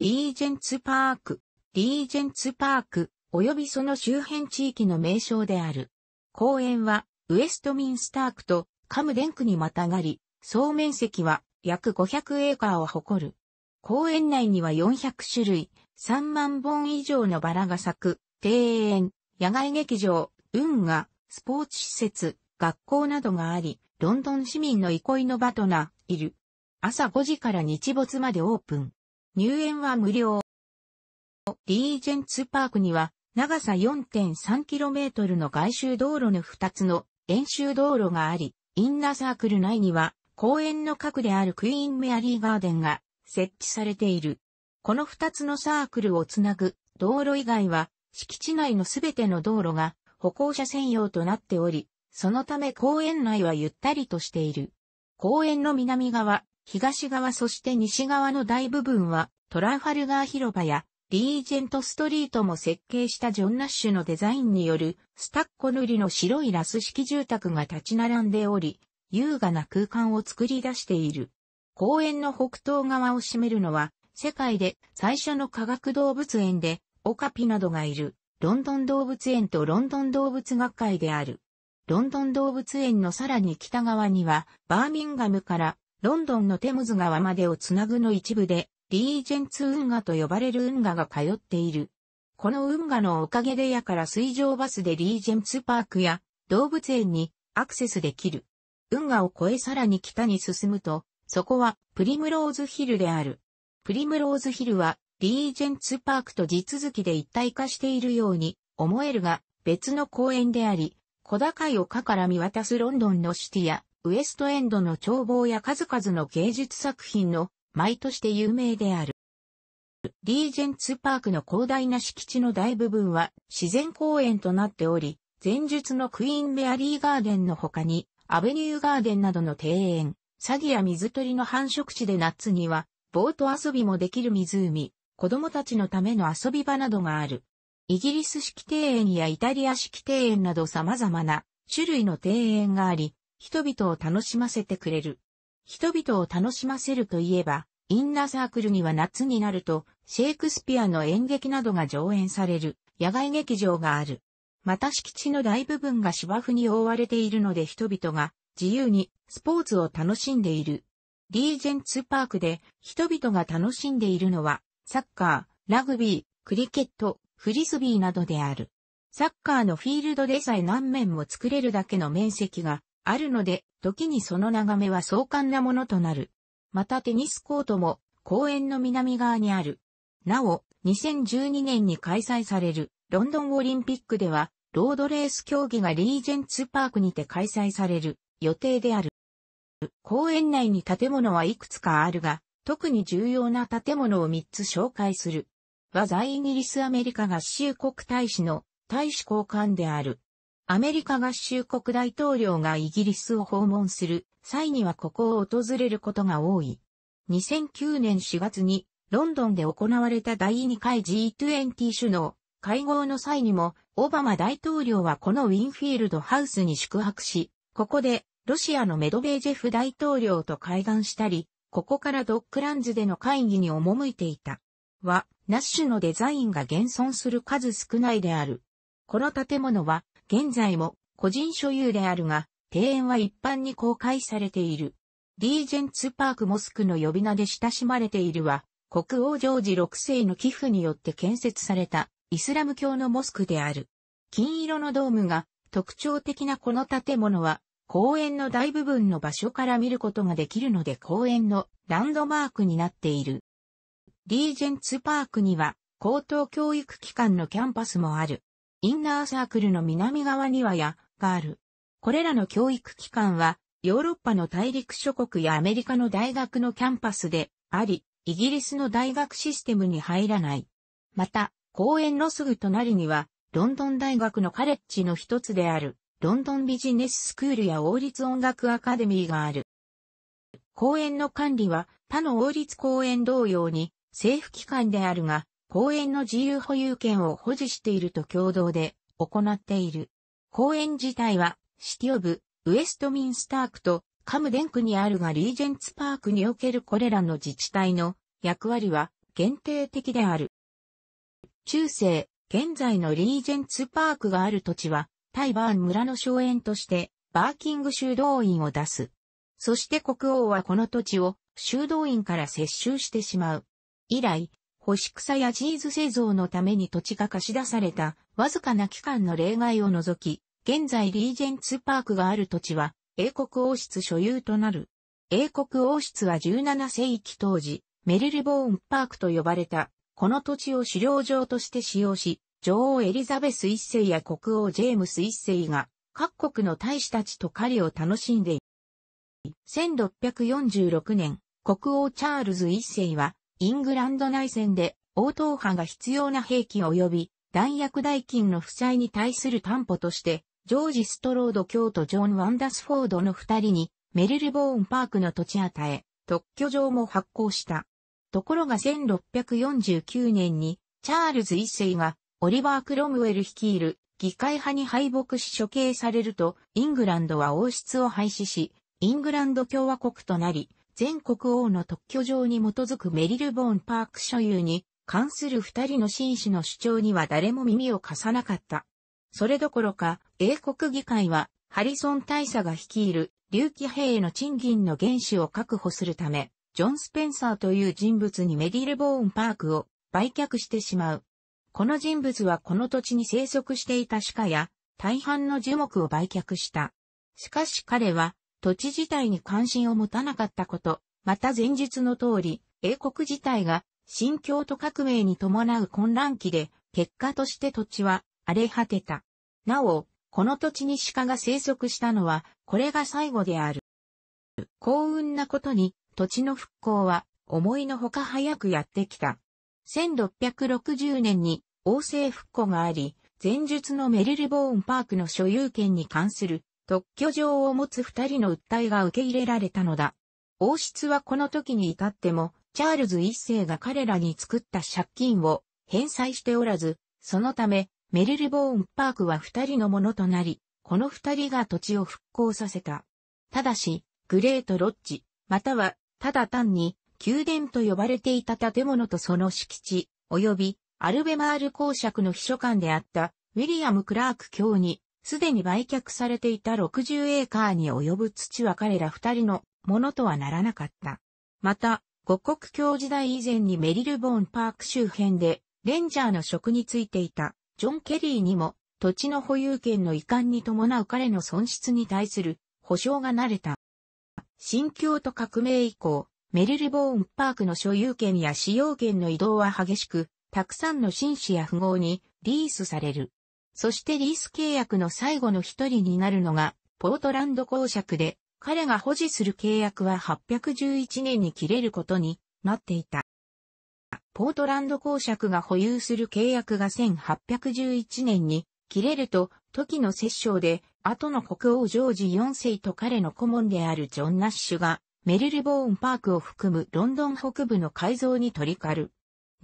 リージェンツパーク、リージェンツパーク、及びその周辺地域の名称である。公園は、ウェストミンスタークとカムデン区にまたがり、総面積は約500エーカーを誇る。公園内には400種類、3万本以上のバラが咲く、庭園、野外劇場、運河、スポーツ施設、学校などがあり、ロンドン市民の憩いの場とな、いる。朝5時から日没までオープン。入園は無料。リージェンツパークには、長さ 4.3km の外周道路の2つの演習道路があり、インナーサークル内には、公園の核であるクイーンメアリーガーデンが設置されている。この2つのサークルをつなぐ道路以外は、敷地内のすべての道路が歩行者専用となっており、そのため公園内はゆったりとしている。公園の南側、東側そして西側の大部分はトラファルガー広場やリージェントストリートも設計したジョン・ナッシュのデザインによるスタッコ塗りの白いラス式住宅が立ち並んでおり、優雅な空間を作り出している。公園の北東側を占めるのは、世界で最初の科学動物園で、オカピなどがいる、ロンドン動物園とロンドン動物学会である。ロンドン動物園のさらに北側には、バーミンガムからロンドンのテムズ川までをつなぐの一部で、リージェンツ運河と呼ばれる運河が通っている。この運河のおかげでやから水上バスでリージェンツパークや動物園にアクセスできる。運河を越えさらに北に進むと、そこはプリムローズヒルである。プリムローズヒルはリージェンツパークと地続きで一体化しているように思えるが別の公園であり、小高い丘から見渡すロンドンのシティやウエストエンドの眺望や数々の芸術作品の舞として有名である。リージェンツパークの広大な敷地の大部分は自然公園となっており、前述のクイーンベアリーガーデンの他に、アベニューガーデンなどの庭園、サギや水鳥の繁殖地で夏には、ボート遊びもできる湖、子供たちのための遊び場などがある。イギリス式庭園やイタリア式庭園など様々な種類の庭園があり、人々を楽しませてくれる。人々を楽しませるといえば、インナーサークルには夏になると、シェイクスピアの演劇などが上演される、野外劇場がある。また敷地の大部分が芝生に覆われているので人々が自由にスポーツを楽しんでいる。リージェンツパークで人々が楽しんでいるのは、サッカー、ラグビー、クリケット、フリスビーなどである。サッカーのフィールドでさえ何面も作れるだけの面積があるので、時にその眺めは壮観なものとなる。またテニスコートも公園の南側にある。なお、2012年に開催されるロンドンオリンピックでは、ロードレース競技がリージェンツパークにて開催される予定である。公園内に建物はいくつかあるが、特に重要な建物を3つ紹介する。は在イギリスアメリカ合衆国大使の大使交換である。アメリカ合衆国大統領がイギリスを訪問する際にはここを訪れることが多い。2009年4月にロンドンで行われた第2回 G20 首脳会合の際にもオバマ大統領はこのウィンフィールドハウスに宿泊し、ここでロシアのメドベージェフ大統領と会談したり、ここからドックランズでの会議に赴いていた。は、ナッシュのデザインが現存する数少ないである。この建物は現在も個人所有であるが、庭園は一般に公開されている。リージェンツパークモスクの呼び名で親しまれているは、国王ジョージ6世の寄付によって建設されたイスラム教のモスクである。金色のドームが特徴的なこの建物は、公園の大部分の場所から見ることができるので公園のランドマークになっている。リージェンツパークには高等教育機関のキャンパスもある。インナーサークルの南側にはや、がある。これらの教育機関は、ヨーロッパの大陸諸国やアメリカの大学のキャンパスであり、イギリスの大学システムに入らない。また、公園のすぐ隣には、ロンドン大学のカレッジの一つである、ロンドンビジネススクールや王立音楽アカデミーがある。公園の管理は他の王立公園同様に政府機関であるが、公園の自由保有権を保持していると共同で行っている。公園自体は、シティオブ、ウエストミンスタークとカムデン区にあるがリージェンツパークにおけるこれらの自治体の役割は限定的である。中世、現在のリージェンツパークがある土地は、タイバーン村の荘園として、バーキング修道院を出す。そして国王はこの土地を修道院から接収してしまう。以来、干し草やチーズ製造のために土地が貸し出された、わずかな期間の例外を除き、現在リージェンツパークがある土地は、英国王室所有となる。英国王室は17世紀当時、メリルボーンパークと呼ばれた、この土地を狩猟場として使用し、女王エリザベス一世や国王ジェームス一世が、各国の大使たちと狩りを楽しんでいる。1646年、国王チャールズ一世は、イングランド内戦で応答派が必要な兵器及び弾薬代金の負債に対する担保として、ジョージ・ストロード卿とジョン・ワンダスフォードの二人にメルル・ボーン・パークの土地与え、特許状も発行した。ところが1649年にチャールズ一世がオリバー・クロムウェル率いる議会派に敗北し処刑されるとイングランドは王室を廃止し、イングランド共和国となり、全国王の特許状に基づくメリルボーンパーク所有に関する二人の紳士の主張には誰も耳を貸さなかった。それどころか、英国議会は、ハリソン大佐が率いる、竜騎兵への賃金の原資を確保するため、ジョン・スペンサーという人物にメリルボーンパークを売却してしまう。この人物はこの土地に生息していた鹿や、大半の樹木を売却した。しかし彼は、土地自体に関心を持たなかったこと、また前述の通り、英国自体が新京都革命に伴う混乱期で、結果として土地は荒れ果てた。なお、この土地に鹿が生息したのは、これが最後である。幸運なことに、土地の復興は、思いのほか早くやってきた。1660年に、王政復古があり、前述のメリルボーンパークの所有権に関する特許状を持つ二人の訴えが受け入れられたのだ。王室はこの時に至っても、チャールズ一世が彼らに作った借金を返済しておらず、そのため、メルル・ボーン・パークは二人のものとなり、この二人が土地を復興させた。ただし、グレート・ロッジ、または、ただ単に、宮殿と呼ばれていた建物とその敷地、及び、アルベマール公爵の秘書官であった、ウィリアム・クラーク卿に、すでに売却されていた60エーカーに及ぶ土は彼ら二人のものとはならなかった。また、五国教時代以前にメリルボーンパーク周辺で、レンジャーの職についていた、ジョン・ケリーにも、土地の保有権の遺憾に伴う彼の損失に対する保証が慣れた。新京都革命以降、メリルボーンパークの所有権や使用権の移動は激しく、たくさんの紳士や富豪にリースされる。そしてリース契約の最後の一人になるのが、ポートランド公爵で、彼が保持する契約は811年に切れることになっていた。ポートランド公爵が保有する契約が1811年に切れると、時の摂政で、後の国王ジョージ4世と彼の顧問であるジョン・ナッシュが、メルルボーンパークを含むロンドン北部の改造に取り掛かる。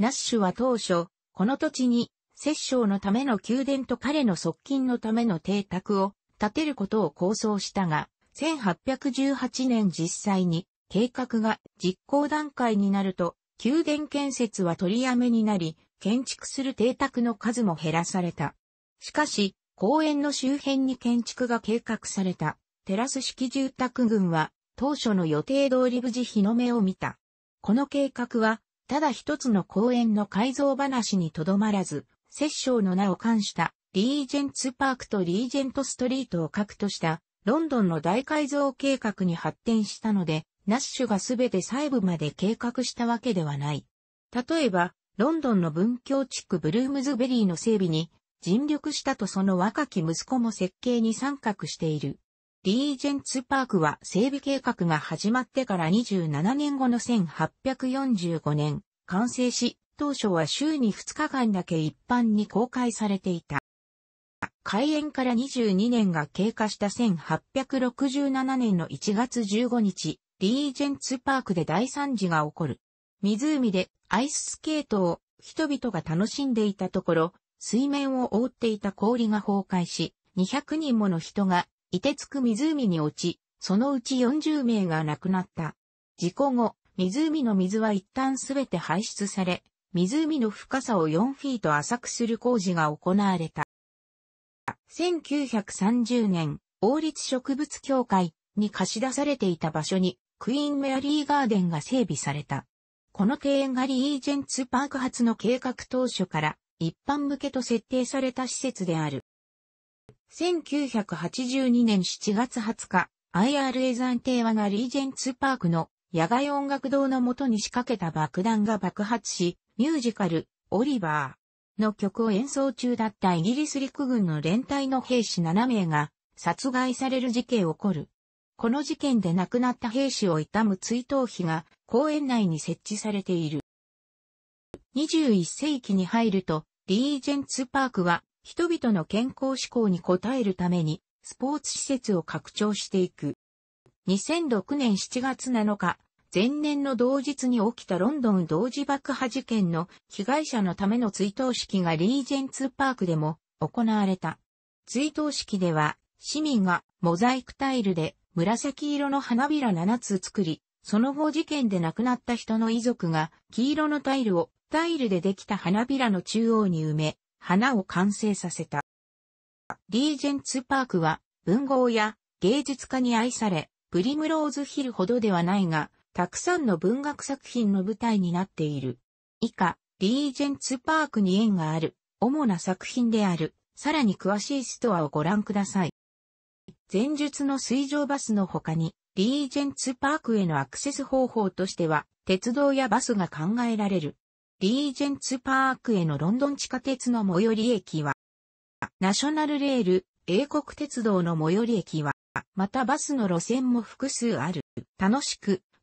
ナッシュは当初、この土地に摂政のための宮殿と彼の側近のための邸宅を建てることを構想したが、1818年実際に計画が実行段階になると、宮殿建設は取りやめになり、建築する邸宅の数も減らされた。しかし、公園の周辺に建築が計画された、テラス式住宅群は、当初の予定通り無事日の目を見た。この計画は、ただ一つの公園の改造話にとどまらず、摂政の名を冠したリージェンツパークとリージェントストリートを核としたロンドンの大改造計画に発展したので、ナッシュがすべて細部まで計画したわけではない。例えば、ロンドンの文教地区ブルームズベリーの整備に尽力したとその若き息子も設計に参画している。リージェンツパークは整備計画が始まってから27年後の1845年、完成し、当初は週に2日間だけ一般に公開されていた。開園から22年が経過した1867年の1月15日、リージェンツパークで大惨事が起こる。湖でアイススケートを人々が楽しんでいたところ、水面を覆っていた氷が崩壊し、200人もの人が、いてつく湖に落ち、そのうち40名が亡くなった。事故後、湖の水は一旦すべて排出され、湖の深さを4フィート浅くする工事が行われた。1930年、王立植物協会に貸し出されていた場所に、クイーンメアリーガーデンが整備された。この庭園がリージェンツパーク発の計画当初から一般向けと設定された施設である。1982年7月20日、IRA 暫定和がリージェンツパークの野外音楽堂のもとに仕掛けた爆弾が爆発し、ミュージカル、オリバーの曲を演奏中だったイギリス陸軍の連隊の兵士7名が殺害される事件起こる。この事件で亡くなった兵士を悼む追悼碑が公園内に設置されている。21世紀に入ると、リージェンツパークは人々の健康志向に応えるためにスポーツ施設を拡張していく。2006年7月7日、前年の同日に起きたロンドン同時爆破事件の被害者のための追悼式がリージェンツパークでも行われた。追悼式では市民がモザイクタイルで紫色の花びら7つ作り、その後事件で亡くなった人の遺族が黄色のタイルをタイルでできた花びらの中央に埋め、花を完成させた。リージェンツパークは文豪や芸術家に愛され、プリムローズヒルほどではないが、たくさんの文学作品の舞台になっている。以下、リージェンツパークに縁がある、主な作品である、さらに詳しいストアをご覧ください。前述の水上バスの他に、リージェンツパークへのアクセス方法としては、鉄道やバスが考えられる。リージェンツパークへのロンドン地下鉄の最寄り駅は、ナショナルレール、英国鉄道の最寄り駅は、またバスの路線も複数ある。楽しく、